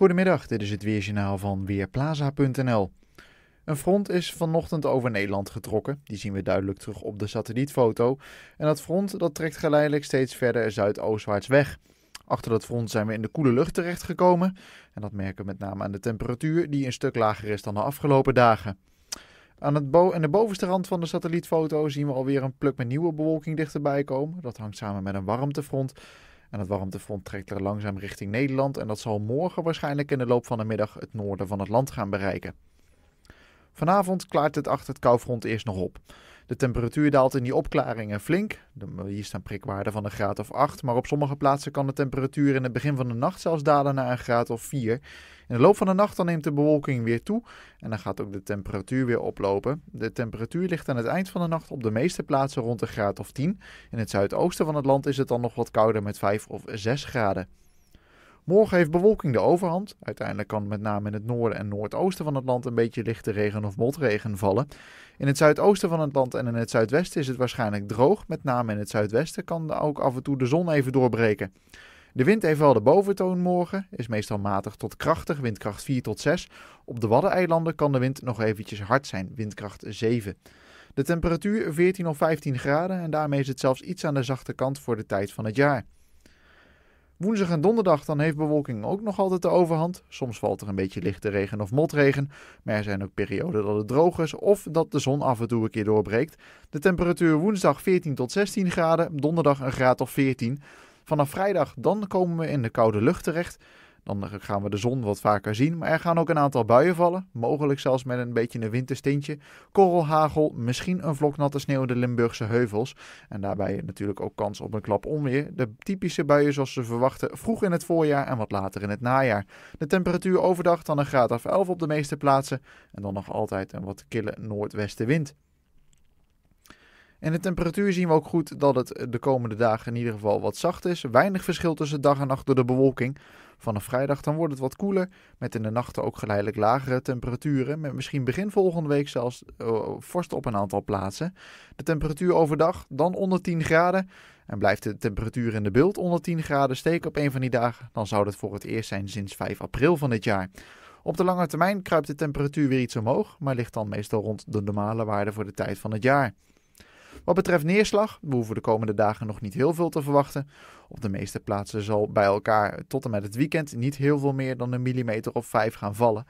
Goedemiddag, dit is het Weerjournaal van Weerplaza.nl. Een front is vanochtend over Nederland getrokken. Die zien we duidelijk terug op de satellietfoto. En dat front dat trekt geleidelijk steeds verder zuidoostwaarts weg. Achter dat front zijn we in de koele lucht terechtgekomen. En dat merken we met name aan de temperatuur, die een stuk lager is dan de afgelopen dagen. Aan, het bo aan de bovenste rand van de satellietfoto zien we alweer een pluk met nieuwe bewolking dichterbij komen. Dat hangt samen met een warmtefront en het warmtefront trekt er langzaam richting Nederland en dat zal morgen waarschijnlijk in de loop van de middag het noorden van het land gaan bereiken. Vanavond klaart het achter het koufront eerst nog op. De temperatuur daalt in die opklaringen flink. Hier staan prikwaarden van een graad of 8, maar op sommige plaatsen kan de temperatuur in het begin van de nacht zelfs dalen naar een graad of 4. In de loop van de nacht dan neemt de bewolking weer toe en dan gaat ook de temperatuur weer oplopen. De temperatuur ligt aan het eind van de nacht op de meeste plaatsen rond een graad of 10. In het zuidoosten van het land is het dan nog wat kouder met 5 of 6 graden. Morgen heeft bewolking de overhand. Uiteindelijk kan met name in het noorden en noordoosten van het land een beetje lichte regen of motregen vallen. In het zuidoosten van het land en in het zuidwesten is het waarschijnlijk droog. Met name in het zuidwesten kan ook af en toe de zon even doorbreken. De wind heeft wel de boventoon morgen, is meestal matig tot krachtig, windkracht 4 tot 6. Op de Waddeneilanden kan de wind nog eventjes hard zijn, windkracht 7. De temperatuur 14 of 15 graden en daarmee is het zelfs iets aan de zachte kant voor de tijd van het jaar. Woensdag en donderdag dan heeft bewolking ook nog altijd de overhand. Soms valt er een beetje lichte regen of motregen. Maar er zijn ook perioden dat het droog is of dat de zon af en toe een keer doorbreekt. De temperatuur woensdag 14 tot 16 graden, donderdag een graad of 14. Vanaf vrijdag dan komen we in de koude lucht terecht. Dan gaan we de zon wat vaker zien, maar er gaan ook een aantal buien vallen. Mogelijk zelfs met een beetje een winterstintje. Korrelhagel, misschien een vlok natte sneeuw in de Limburgse heuvels. En daarbij natuurlijk ook kans op een klap onweer. De typische buien zoals ze verwachten vroeg in het voorjaar en wat later in het najaar. De temperatuur overdag dan een graad of 11 op de meeste plaatsen. En dan nog altijd een wat kille noordwestenwind. En de temperatuur zien we ook goed dat het de komende dagen in ieder geval wat zacht is. Weinig verschil tussen dag en nacht door de bewolking. Vanaf vrijdag dan wordt het wat koeler, met in de nachten ook geleidelijk lagere temperaturen. Met misschien begin volgende week zelfs eh, vorst op een aantal plaatsen. De temperatuur overdag dan onder 10 graden. En blijft de temperatuur in de beeld onder 10 graden steken op een van die dagen, dan zou dat voor het eerst zijn sinds 5 april van dit jaar. Op de lange termijn kruipt de temperatuur weer iets omhoog, maar ligt dan meestal rond de normale waarde voor de tijd van het jaar. Wat betreft neerslag, we hoeven de komende dagen nog niet heel veel te verwachten. Op de meeste plaatsen zal bij elkaar tot en met het weekend niet heel veel meer dan een millimeter of vijf gaan vallen.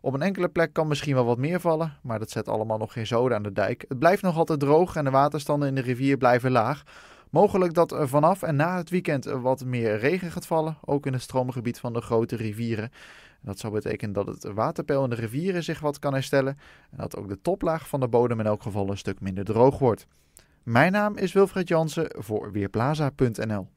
Op een enkele plek kan misschien wel wat meer vallen, maar dat zet allemaal nog geen zoden aan de dijk. Het blijft nog altijd droog en de waterstanden in de rivier blijven laag. Mogelijk dat er vanaf en na het weekend wat meer regen gaat vallen, ook in het stroomgebied van de grote rivieren dat zou betekenen dat het waterpeil in de rivieren zich wat kan herstellen en dat ook de toplaag van de bodem in elk geval een stuk minder droog wordt. Mijn naam is Wilfred Jansen voor Weerplaza.nl.